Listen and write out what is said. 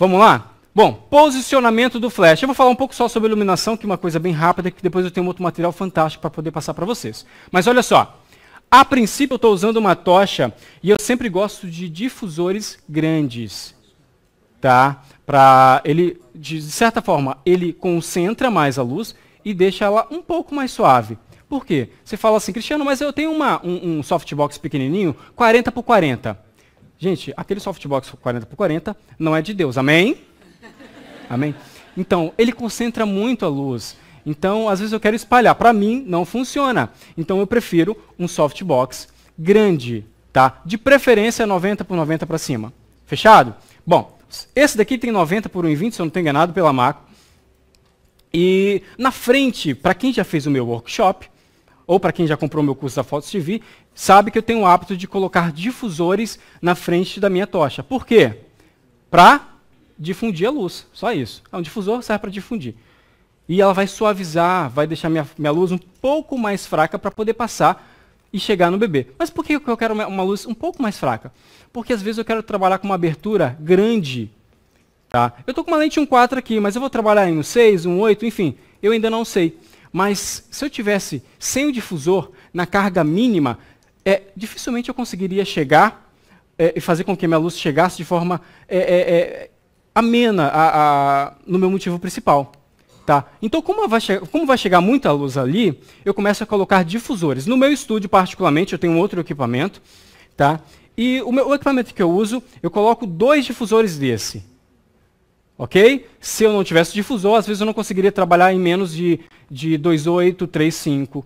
Vamos lá? Bom, posicionamento do flash. Eu vou falar um pouco só sobre iluminação, que é uma coisa bem rápida, que depois eu tenho outro material fantástico para poder passar para vocês. Mas olha só, a princípio eu estou usando uma tocha e eu sempre gosto de difusores grandes, tá? Para ele, de certa forma, ele concentra mais a luz e deixa ela um pouco mais suave. Por quê? Você fala assim, Cristiano, mas eu tenho uma, um, um softbox pequenininho, 40 por 40. Gente, aquele softbox 40 por 40 não é de Deus. Amém? Amém? Então, ele concentra muito a luz. Então, às vezes eu quero espalhar. Para mim, não funciona. Então, eu prefiro um softbox grande, tá? De preferência, 90 por 90 para cima. Fechado? Bom, esse daqui tem 90 por 1,20, se eu não estou enganado, pela Mac. E na frente, para quem já fez o meu workshop, ou para quem já comprou meu curso da Fotos TV, sabe que eu tenho o hábito de colocar difusores na frente da minha tocha. Por quê? Para difundir a luz, só isso. É um difusor serve para difundir. E ela vai suavizar, vai deixar minha, minha luz um pouco mais fraca para poder passar e chegar no bebê. Mas por que eu quero uma luz um pouco mais fraca? Porque às vezes eu quero trabalhar com uma abertura grande. Tá? Eu estou com uma lente 1.4 aqui, mas eu vou trabalhar em um 6, um 8, enfim, eu ainda não sei. Mas se eu tivesse sem o difusor na carga mínima, é, dificilmente eu conseguiria chegar é, e é, fazer com que minha luz chegasse de forma é, é, é, amena a, a, no meu motivo principal. Tá? Então, como vai, como vai, chegar muita luz ali, eu começo a colocar difusores. No meu estúdio, particularmente, eu tenho outro equipamento. Tá? E o, meu, o equipamento que eu uso, eu coloco dois difusores desse. Ok? Se eu não tivesse difusor, às vezes eu não conseguiria trabalhar em menos de, de 2,8, 3,5.